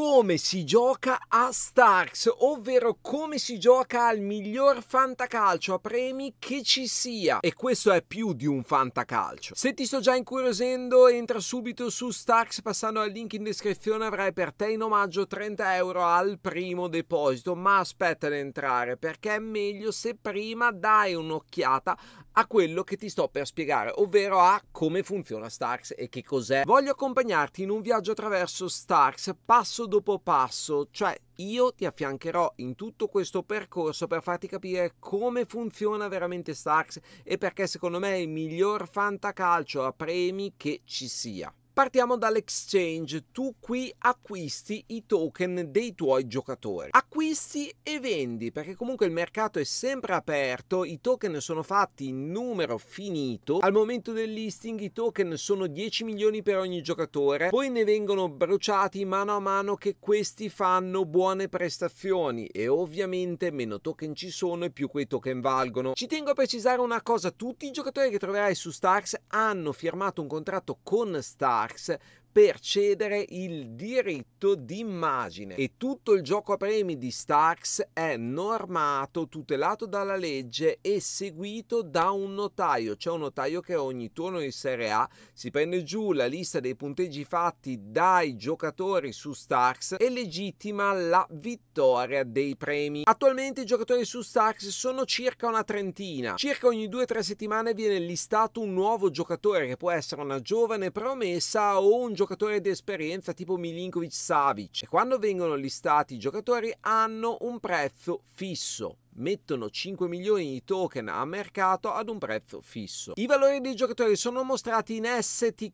come si gioca a Starks, ovvero come si gioca al miglior fantacalcio a premi che ci sia. E questo è più di un fantacalcio. Se ti sto già incuriosendo, entra subito su Starks passando al link in descrizione avrai per te in omaggio 30 euro al primo deposito. Ma aspetta di entrare perché è meglio se prima dai un'occhiata a quello che ti sto per spiegare, ovvero a come funziona Starks e che cos'è. Voglio accompagnarti in un viaggio attraverso Starks passo dopo passo, cioè io ti affiancherò in tutto questo percorso per farti capire come funziona veramente Starks e perché secondo me è il miglior fantacalcio a premi che ci sia. Partiamo dall'exchange, tu qui acquisti i token dei tuoi giocatori. Acquisti e vendi, perché comunque il mercato è sempre aperto, i token sono fatti in numero finito, al momento del listing i token sono 10 milioni per ogni giocatore, poi ne vengono bruciati mano a mano che questi fanno buone prestazioni e ovviamente meno token ci sono e più quei token valgono. Ci tengo a precisare una cosa, tutti i giocatori che troverai su Starks hanno firmato un contratto con Starks Marx per cedere il diritto d'immagine e tutto il gioco a premi di Starks è normato, tutelato dalla legge e seguito da un notaio. C'è un notaio che ogni turno di Serie A si prende giù la lista dei punteggi fatti dai giocatori su Starks e legittima la vittoria dei premi. Attualmente i giocatori su Starks sono circa una trentina. Circa ogni 2-3 settimane viene listato un nuovo giocatore che può essere una giovane promessa o un giocatore giocatore di esperienza tipo Milinkovic Savic e quando vengono listati i giocatori hanno un prezzo fisso mettono 5 milioni di token a mercato ad un prezzo fisso. I valori dei giocatori sono mostrati in STK,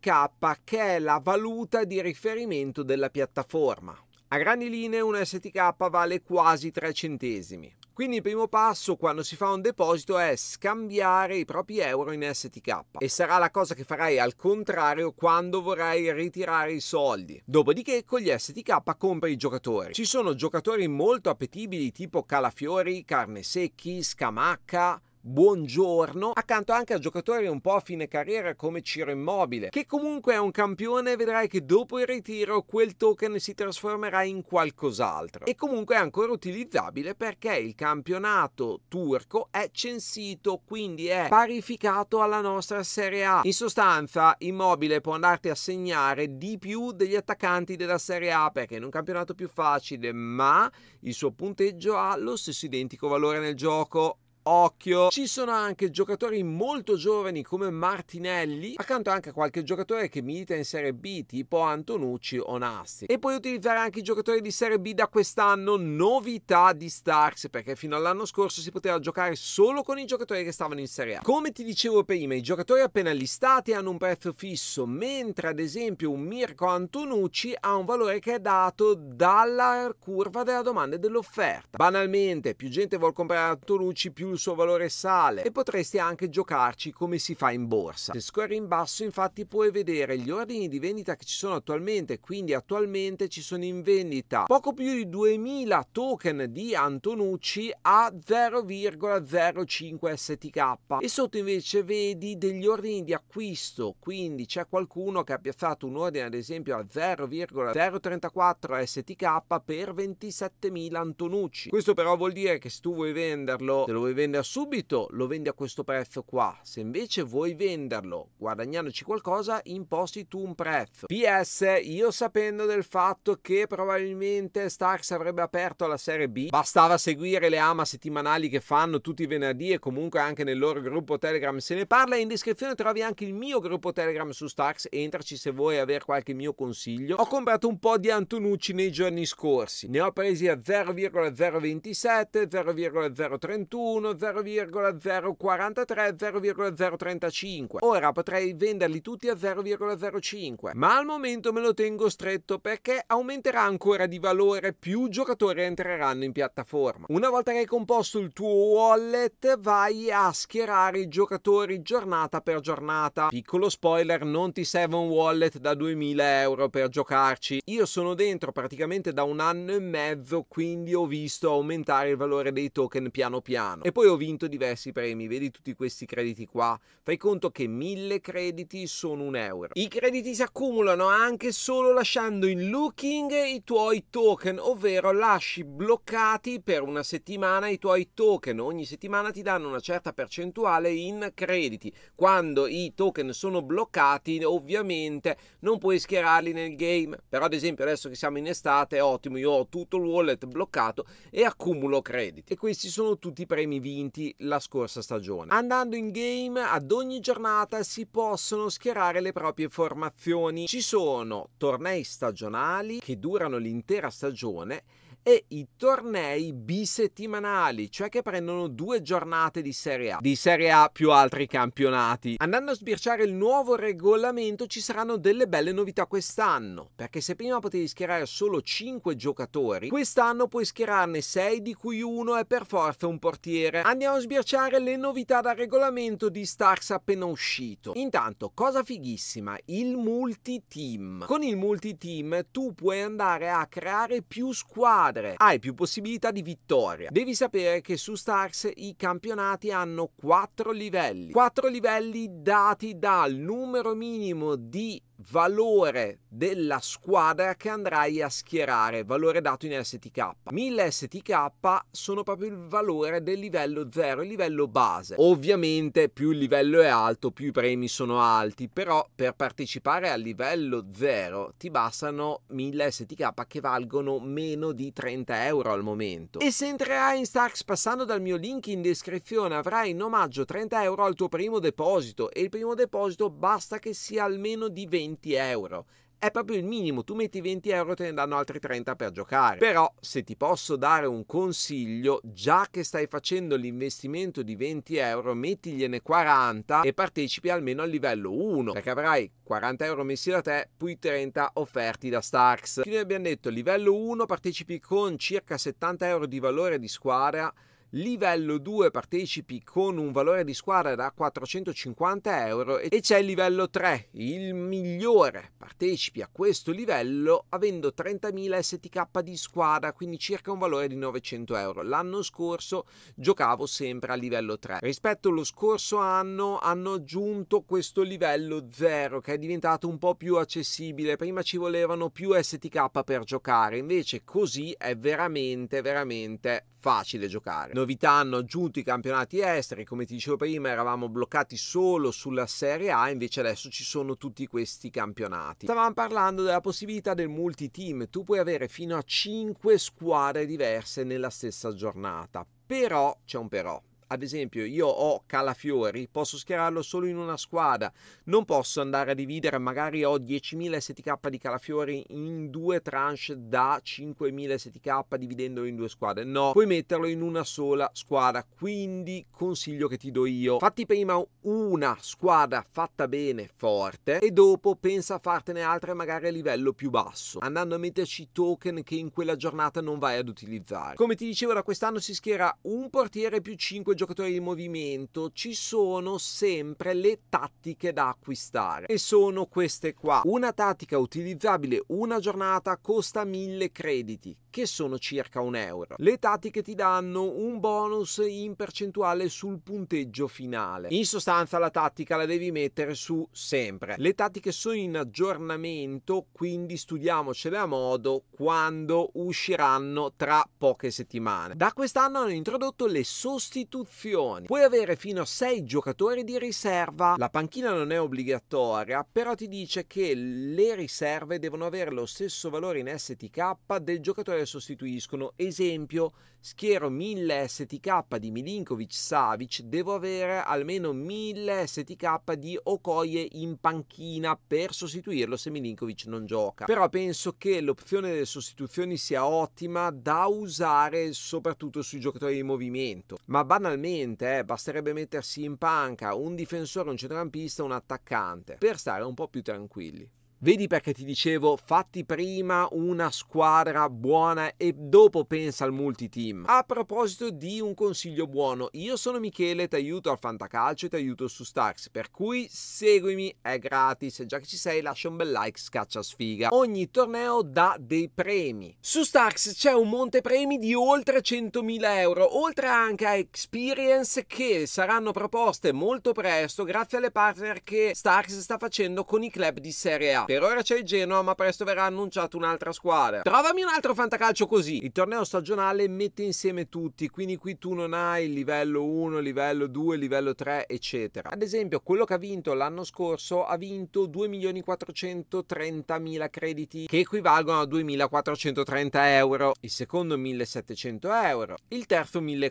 che è la valuta di riferimento della piattaforma. A grandi linee un STK vale quasi 3 centesimi. Quindi il primo passo quando si fa un deposito è scambiare i propri euro in STK e sarà la cosa che farai al contrario quando vorrai ritirare i soldi. Dopodiché con gli STK compri i giocatori. Ci sono giocatori molto appetibili tipo calafiori, carne secchi, scamacca, buongiorno, accanto anche a giocatori un po' a fine carriera come Ciro Immobile, che comunque è un campione e vedrai che dopo il ritiro quel token si trasformerà in qualcos'altro. E comunque è ancora utilizzabile perché il campionato turco è censito, quindi è parificato alla nostra Serie A. In sostanza, Immobile può andarti a segnare di più degli attaccanti della Serie A perché in un campionato più facile, ma il suo punteggio ha lo stesso identico valore nel gioco occhio. Ci sono anche giocatori molto giovani come Martinelli, accanto anche a qualche giocatore che milita in Serie B, tipo Antonucci o Nasti. E puoi utilizzare anche i giocatori di Serie B da quest'anno, novità di Starks, perché fino all'anno scorso si poteva giocare solo con i giocatori che stavano in Serie A. Come ti dicevo prima, i giocatori appena listati hanno un prezzo fisso, mentre ad esempio un Mirko Antonucci ha un valore che è dato dalla curva della domanda e dell'offerta. Banalmente, più gente vuole comprare Antonucci, più il suo valore sale e potresti anche giocarci come si fa in borsa. Se scorri in basso infatti puoi vedere gli ordini di vendita che ci sono attualmente, quindi attualmente ci sono in vendita poco più di 2000 token di Antonucci a 0,05 STK e sotto invece vedi degli ordini di acquisto, quindi c'è qualcuno che ha piazzato un ordine ad esempio a 0,034 STK per 27.000 Antonucci. Questo però vuol dire che se tu vuoi venderlo, te lo vuoi vendere vendere subito, lo vendi a questo prezzo qua. Se invece vuoi venderlo guadagnandoci qualcosa, imposti tu un prezzo. PS, io sapendo del fatto che probabilmente Starks avrebbe aperto la Serie B, bastava seguire le ama settimanali che fanno tutti i venerdì e comunque anche nel loro gruppo Telegram se ne parla. In descrizione trovi anche il mio gruppo Telegram su Starks, entraci se vuoi avere qualche mio consiglio. Ho comprato un po' di Antonucci nei giorni scorsi, ne ho presi a 0,027, 0,031, 0,043, 0,035. Ora potrei venderli tutti a 0,05, ma al momento me lo tengo stretto perché aumenterà ancora di valore più giocatori entreranno in piattaforma. Una volta che hai composto il tuo wallet vai a schierare i giocatori giornata per giornata. Piccolo spoiler, non ti serve un wallet da 2000 euro per giocarci. Io sono dentro praticamente da un anno e mezzo, quindi ho visto aumentare il valore dei token piano piano. E poi dove ho vinto diversi premi, vedi tutti questi crediti qua. Fai conto che mille crediti sono un euro. I crediti si accumulano anche solo lasciando in looking i tuoi token, ovvero lasci bloccati per una settimana i tuoi token. Ogni settimana ti danno una certa percentuale in crediti. Quando i token sono bloccati, ovviamente non puoi schierarli nel game. Però ad esempio adesso che siamo in estate ottimo, io ho tutto il wallet bloccato e accumulo crediti. E questi sono tutti i premi vinti vinti la scorsa stagione. Andando in game ad ogni giornata si possono schierare le proprie formazioni. Ci sono tornei stagionali che durano l'intera stagione e i tornei bisettimanali, cioè che prendono due giornate di Serie A, di Serie A più altri campionati. Andando a sbirciare il nuovo regolamento ci saranno delle belle novità quest'anno, perché se prima potevi schierare solo 5 giocatori, quest'anno puoi schierarne 6 di cui uno è per forza un portiere. Andiamo a sbirciare le novità dal regolamento di Starks appena uscito. Intanto, cosa fighissima, il multi-team. Con il multi-team tu puoi andare a creare più squadre squadre, hai più possibilità di vittoria. Devi sapere che su Stars i campionati hanno 4 livelli, 4 livelli dati dal numero minimo di valore della squadra che andrai a schierare, valore dato in STK. 1000 STK sono proprio il valore del livello 0, il livello base. Ovviamente più il livello è alto, più i premi sono alti, però per partecipare al livello 0 ti bastano 1000 STK che valgono meno di 30 euro al momento. E se entrerai in Starks passando dal mio link in descrizione avrai in omaggio 30 euro al tuo primo deposito e il primo deposito basta che sia almeno di 20 20 euro è proprio il minimo, tu metti 20 euro te ne danno altri 30 per giocare. Però se ti posso dare un consiglio, già che stai facendo l'investimento di 20 euro, mettigliene 40 e partecipi almeno al livello 1, perché avrai 40 euro messi da te, poi 30 offerti da Starks. Quindi abbiamo detto livello 1 partecipi con circa 70 euro di valore di squadra, livello 2 partecipi con un valore di squadra da 450 euro e c'è il livello 3, il migliore. Partecipi a questo livello avendo 30.000 STK di squadra, quindi circa un valore di 900 euro. L'anno scorso giocavo sempre a livello 3. Rispetto allo scorso anno hanno aggiunto questo livello 0 che è diventato un po' più accessibile. Prima ci volevano più STK per giocare, invece così è veramente veramente facile giocare. Novità hanno aggiunto i campionati esteri, come ti dicevo prima eravamo bloccati solo sulla Serie A, invece adesso ci sono tutti questi campionati. Stavamo parlando della possibilità del multi-team, tu puoi avere fino a 5 squadre diverse nella stessa giornata. Però c'è un però ad esempio io ho Calafiori, posso schierarlo solo in una squadra, non posso andare a dividere, magari ho 10.000 STK di Calafiori in due tranche da 5.000 STK dividendolo in due squadre, no, puoi metterlo in una sola squadra, quindi consiglio che ti do io, fatti prima una squadra fatta bene, forte, e dopo pensa a fartene altre magari a livello più basso, andando a metterci token che in quella giornata non vai ad utilizzare. Come ti dicevo da quest'anno si schiera un portiere più 5 giocatori giocatore in movimento ci sono sempre le tattiche da acquistare e sono queste qua. Una tattica utilizzabile una giornata costa 1000 crediti che sono circa un euro. Le tattiche ti danno un bonus in percentuale sul punteggio finale. In sostanza la tattica la devi mettere su sempre. Le tattiche sono in aggiornamento quindi studiamocele a modo quando usciranno tra poche settimane. Da quest'anno hanno introdotto le sostituzioni funzioni. Puoi avere fino a 6 giocatori di riserva. La panchina non è obbligatoria, però ti dice che le riserve devono avere lo stesso valore in STK del giocatore che sostituiscono. Esempio, schiero 1000 STK di Milinkovic Savic, devo avere almeno 1000 STK di Okoye in panchina per sostituirlo se Milinkovic non gioca. Però penso che l'opzione delle sostituzioni sia ottima da usare soprattutto sui giocatori di movimento. Ma banalmente banalmente eh, basterebbe mettersi in panca un difensore, un centrocampista, un attaccante per stare un po' più tranquilli. Vedi perché ti dicevo, fatti prima una squadra buona e dopo pensa al multi-team. A proposito di un consiglio buono, io sono Michele, ti aiuto al Fantacalcio e ti aiuto su Starks, per cui seguimi, è gratis e già che ci sei lascia un bel like, scaccia sfiga. Ogni torneo dà dei premi. Su Starks c'è un monte premi di oltre 100.000 euro, oltre anche a experience che saranno proposte molto presto grazie alle partner che Starks sta facendo con i club di Serie A. Inter, ora c'è il Genoa, ma presto verrà annunciata un'altra squadra. Trovami un altro fantacalcio così. Il torneo stagionale mette insieme tutti, quindi qui tu non hai il livello 1, livello 2, livello 3, eccetera. Ad esempio, quello che ha vinto l'anno scorso ha vinto 2.430.000 crediti, che equivalgono a 2.430 euro. Il secondo 1.700 euro, il terzo 1.400.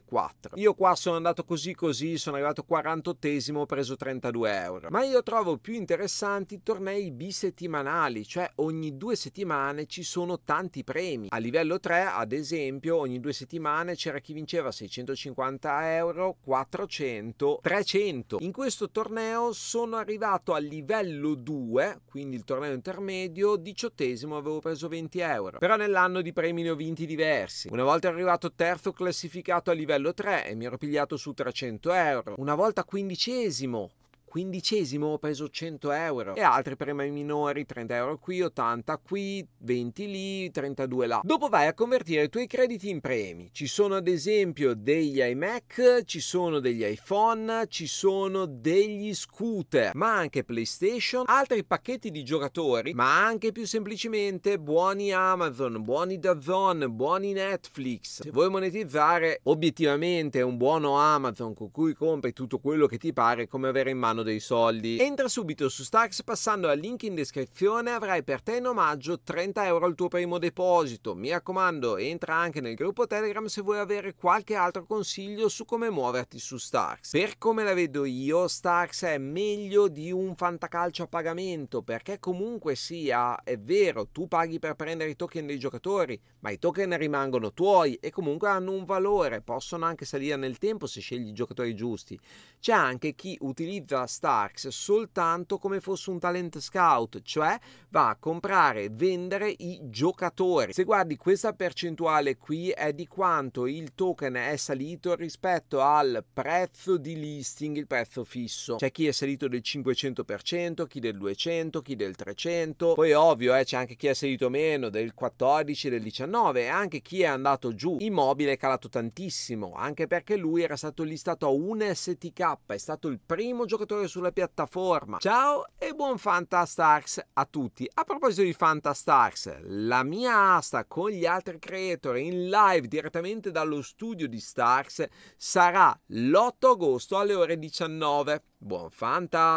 Io qua sono andato così così, sono arrivato 48esimo, ho preso 32 euro. Ma io trovo più interessanti tornei bisettimanali settimanali, cioè ogni due settimane ci sono tanti premi. A livello 3, ad esempio, ogni due settimane c'era chi vinceva 650 euro, 400, 300. In questo torneo sono arrivato al livello 2, quindi il torneo intermedio, diciottesimo avevo preso 20 euro. Però nell'anno di premi ne ho vinti diversi. Una volta arrivato terzo classificato a livello 3 e mi ero pigliato su 300 euro. Una volta quindicesimo quindicesimo ho preso 100 euro e altri premi minori 30 euro qui 80 qui 20 lì 32 là dopo vai a convertire i tuoi crediti in premi ci sono ad esempio degli iMac ci sono degli iPhone ci sono degli scooter ma anche PlayStation altri pacchetti di giocatori ma anche più semplicemente buoni Amazon buoni Dazon buoni Netflix se vuoi monetizzare obiettivamente un buono Amazon con cui compri tutto quello che ti pare come avere in mano hanno dei soldi. Entra subito su Starks passando al link in descrizione avrai per te in omaggio 30 euro al tuo primo deposito. Mi raccomando entra anche nel gruppo Telegram se vuoi avere qualche altro consiglio su come muoverti su Starks. Per come la vedo io Starks è meglio di un fantacalcio a pagamento perché comunque sia è vero tu paghi per prendere i token dei giocatori ma i token rimangono tuoi e comunque hanno un valore possono anche salire nel tempo se scegli i giocatori giusti. C'è anche chi utilizza Starks soltanto come fosse un talent scout, cioè va a comprare e vendere i giocatori. Se guardi questa percentuale qui è di quanto il token è salito rispetto al prezzo di listing, il prezzo fisso. C'è chi è salito del 500%, chi del 200%, chi del 300%, poi ovvio eh, c'è anche chi è salito meno del 14, del 19 e anche chi è andato giù. Immobile è calato tantissimo, anche perché lui era stato listato a un STK, è stato il primo giocatore e sulla piattaforma. Ciao e buon Fantastax a tutti. A proposito di Fantastax, la mia asta con gli altri creator in live direttamente dallo studio di Stax sarà l'8 agosto alle ore 19. Buon Fanta!